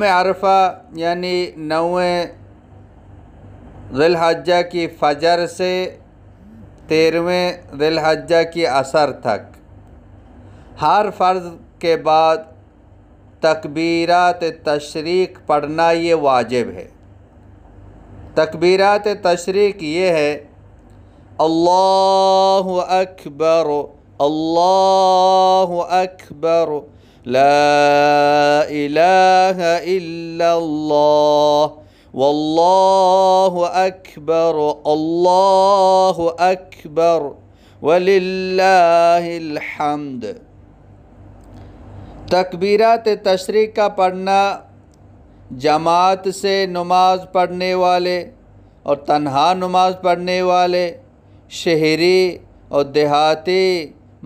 में अरफा यानी नौवें दिलहजा की फजर से तेरहवें दिलहजा की असर तक हर फ़र्ज के बाद तकबीरात तशरीक पढ़ना ये वाजिब है तकबीरात तशरीक ये है अल्लाह अकबर अल्लाह अकबर لا إله إلا الله والله أكبر الله أكبر तशरी का पढ़ना जमात से नमाज पढ़ने वाले और तन्हा नमाज पढ़ने वाले शहरी और देहाती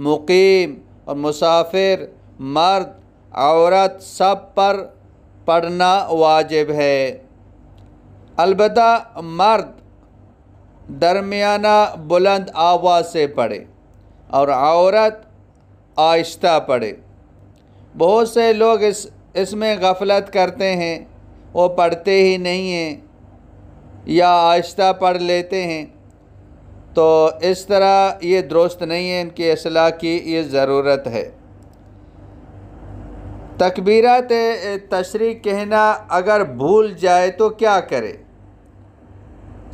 मुकीम और मुसाफिर मर्द औरत सब पर पढ़ना वाजिब है अलबत् मर्द दरमियाना बुलंद आवाज़ से पढ़े और औरत आहिस्ता पढ़े बहुत से लोग इस इसमें गफलत करते हैं वो पढ़ते ही नहीं हैं या आहिस्ता पढ़ लेते हैं तो इस तरह ये दुरुस्त नहीं है इनकी असलाह की ये ज़रूरत है तकबीरत तशरी कहना अगर भूल जाए तो क्या करे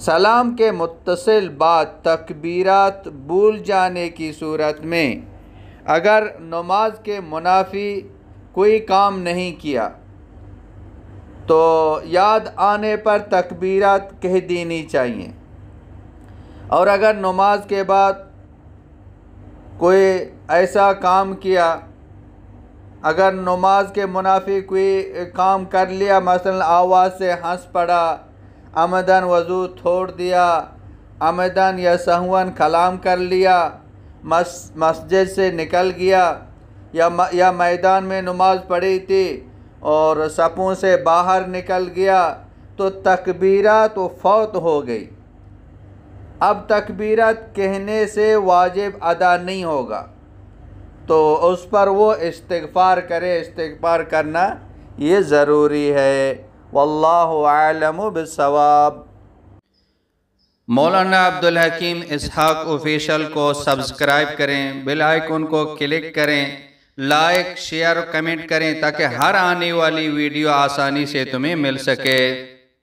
सलाम के मुतसिल बाद तकबीरत भूल जाने की सूरत में अगर नमाज के मुनाफी कोई काम नहीं किया तो याद आने पर तकबीरत कह देनी चाहिए और अगर नमाज के बाद कोई ऐसा काम किया अगर नमाज के मुनाफी कोई काम कर लिया मसलन आवाज़ से हंस पड़ा आमदन वजू थोड़ दिया आमदन या सहवन कलाम कर लिया मस मस्जिद से निकल गया या म, या मैदान में नमाज पढ़ी थी और सपों से बाहर निकल गया तो तकबीरा तो फौत हो गई अब तकबीरत कहने से वाजिब अदा नहीं होगा तो उस पर वो इस्तफार करे इस्तगफ़ार करना ये ज़रूरी है वल्लम बसवाब मौलाना अब्दुल हकीम इसहाक ऑफिशियल को सब्सक्राइब करें बेल आइकन को क्लिक करें लाइक शेयर कमेंट करें ताकि हर आने वाली वीडियो आसानी से तुम्हें मिल सके